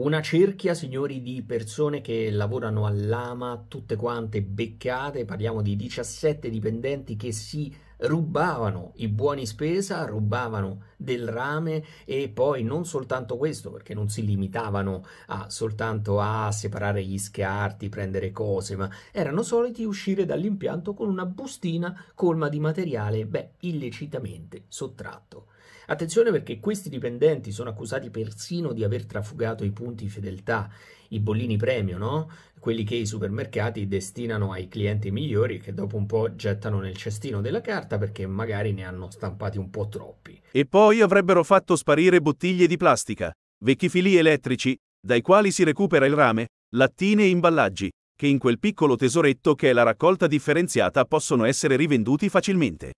Una cerchia, signori, di persone che lavorano all'AMA, tutte quante beccate, parliamo di 17 dipendenti che si rubavano i buoni spesa, rubavano del rame e poi non soltanto questo, perché non si limitavano a, soltanto a separare gli scarti, prendere cose, ma erano soliti uscire dall'impianto con una bustina colma di materiale, beh, illecitamente sottratto. Attenzione perché questi dipendenti sono accusati persino di aver trafugato i punti fedeltà, i bollini premio, no? Quelli che i supermercati destinano ai clienti migliori che dopo un po' gettano nel cestino della carta carta perché magari ne hanno stampati un po' troppi. E poi avrebbero fatto sparire bottiglie di plastica, vecchi fili elettrici, dai quali si recupera il rame, lattine e imballaggi, che in quel piccolo tesoretto che è la raccolta differenziata possono essere rivenduti facilmente.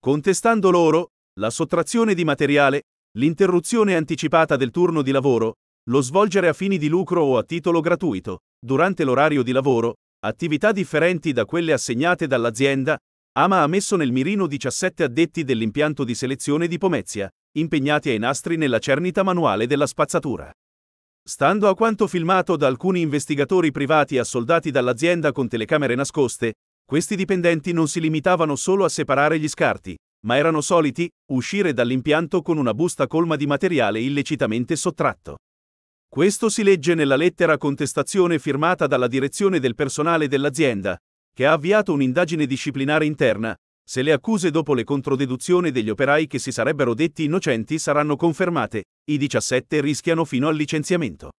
Contestando loro, la sottrazione di materiale, l'interruzione anticipata del turno di lavoro, lo svolgere a fini di lucro o a titolo gratuito, durante l'orario di lavoro, attività differenti da quelle assegnate dall'azienda, Ama ha messo nel mirino 17 addetti dell'impianto di selezione di Pomezia, impegnati ai nastri nella cernita manuale della spazzatura. Stando a quanto filmato da alcuni investigatori privati assoldati dall'azienda con telecamere nascoste, questi dipendenti non si limitavano solo a separare gli scarti, ma erano soliti uscire dall'impianto con una busta colma di materiale illecitamente sottratto. Questo si legge nella lettera contestazione firmata dalla direzione del personale dell'azienda, che ha avviato un'indagine disciplinare interna, se le accuse dopo le controdeduzioni degli operai che si sarebbero detti innocenti saranno confermate, i 17 rischiano fino al licenziamento.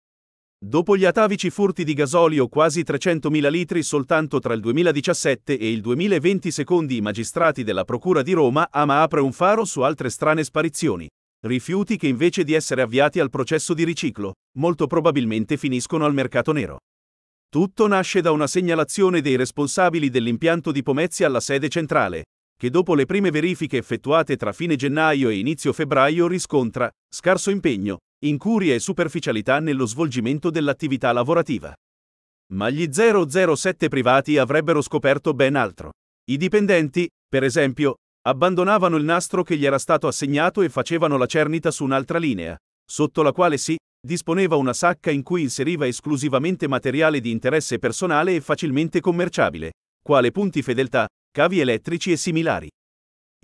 Dopo gli atavici furti di gasolio quasi 300.000 litri soltanto tra il 2017 e il 2020 secondo i magistrati della Procura di Roma, Ama apre un faro su altre strane sparizioni. Rifiuti che invece di essere avviati al processo di riciclo, molto probabilmente finiscono al mercato nero. Tutto nasce da una segnalazione dei responsabili dell'impianto di Pomezia alla sede centrale, che dopo le prime verifiche effettuate tra fine gennaio e inizio febbraio riscontra scarso impegno, incuria e superficialità nello svolgimento dell'attività lavorativa. Ma gli 007 privati avrebbero scoperto ben altro. I dipendenti, per esempio, abbandonavano il nastro che gli era stato assegnato e facevano la cernita su un'altra linea, sotto la quale si Disponeva una sacca in cui inseriva esclusivamente materiale di interesse personale e facilmente commerciabile, quale punti fedeltà, cavi elettrici e similari.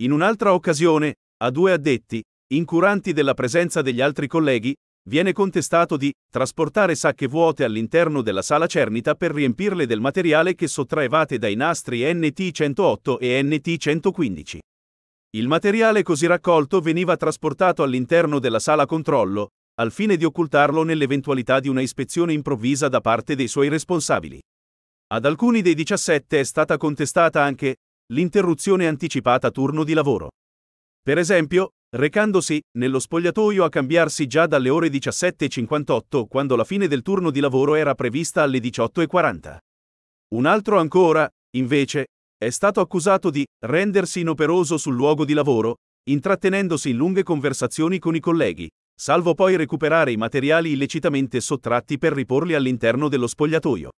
In un'altra occasione, a due addetti, incuranti della presenza degli altri colleghi, viene contestato di trasportare sacche vuote all'interno della sala cernita per riempirle del materiale che sottraevate dai nastri NT108 e NT115. Il materiale così raccolto veniva trasportato all'interno della sala controllo, al fine di occultarlo nell'eventualità di una ispezione improvvisa da parte dei suoi responsabili. Ad alcuni dei 17 è stata contestata anche l'interruzione anticipata turno di lavoro. Per esempio, recandosi nello spogliatoio a cambiarsi già dalle ore 17.58 quando la fine del turno di lavoro era prevista alle 18.40. Un altro ancora, invece, è stato accusato di rendersi inoperoso sul luogo di lavoro, intrattenendosi in lunghe conversazioni con i colleghi, salvo poi recuperare i materiali illecitamente sottratti per riporli all'interno dello spogliatoio.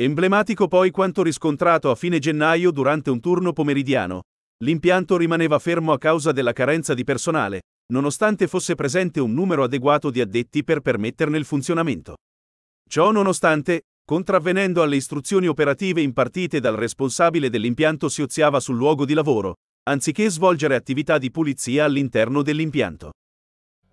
Emblematico poi quanto riscontrato a fine gennaio durante un turno pomeridiano. L'impianto rimaneva fermo a causa della carenza di personale, nonostante fosse presente un numero adeguato di addetti per permetterne il funzionamento. Ciò nonostante, contravvenendo alle istruzioni operative impartite dal responsabile dell'impianto si oziava sul luogo di lavoro, anziché svolgere attività di pulizia all'interno dell'impianto.